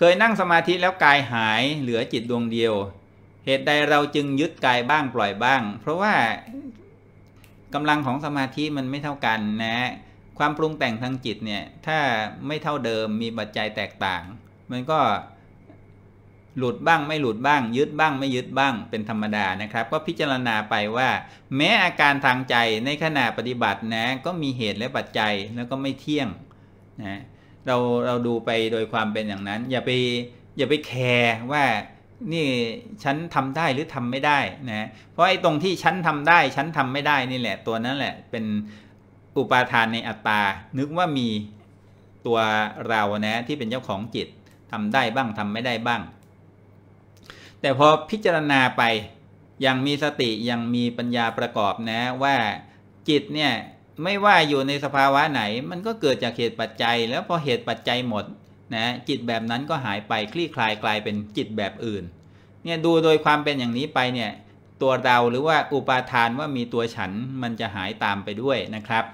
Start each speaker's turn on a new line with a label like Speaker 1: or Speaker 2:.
Speaker 1: เคยนั่งสมาธิแล้วกายหายเหลือจิตดวงเดียว เหตุใดเราจึงยึดกายบ้างปล่อยบ้าง เพราะว่ากำลังของสมาธิมันไม่เท่ากันนะ ความปรุงแต่งทางจิตเนี่ยถ้าไม่เท่าเดิมมีปัจจัยแตกต่าง มันก็หลุดบ้างไม่หลุดบ้าง ยึดบ้าง ไม่ยึดบ้างเป็นธรรมดานะครับ ก็พิจารณาไปว่า แม้อาการทางใจในขณะปฏิบัตินะ ก็มีเหตุและปัจจัยแล้วก็ไม่เที่ยงนะเราเราดูไปโดยความเป็นอย่างนั้น อย่าไปอย่าไปแคร์ว่านี่ฉันทำได้หรือทำไม่ได้นะเพราะไอ้ตรงที่ฉันทำได้ฉันทำไม่ได้นี่แหละตัวนั้นแหละ เป็นอุปาทานในอัตตานึกว่ามีตัวเรานะที่เป็นเจ้าของจิตทำได้บ้างทำไม่ได้บ้าง แต่พอพิจารณาไปยังมีสติยังมีปัญญาประกอบนะ ว่าจิตเนี่ยไม่ว่าอยู่ในสภาวะไหน มันก็เกิดจากเหตุปัจจัย แล้วพอเหตุปัจจัยหมดนะจิตแบบนั้นก็หายไปคลี่คลายกลายเป็นจิตแบบอื่น เนี่ยดูโดยความเป็นอย่างนี้ไปเนี่ยตัวเราหรือว่าอุปาทานว่ามีตัวฉันมันจะหายตามไปด้วยนะครับ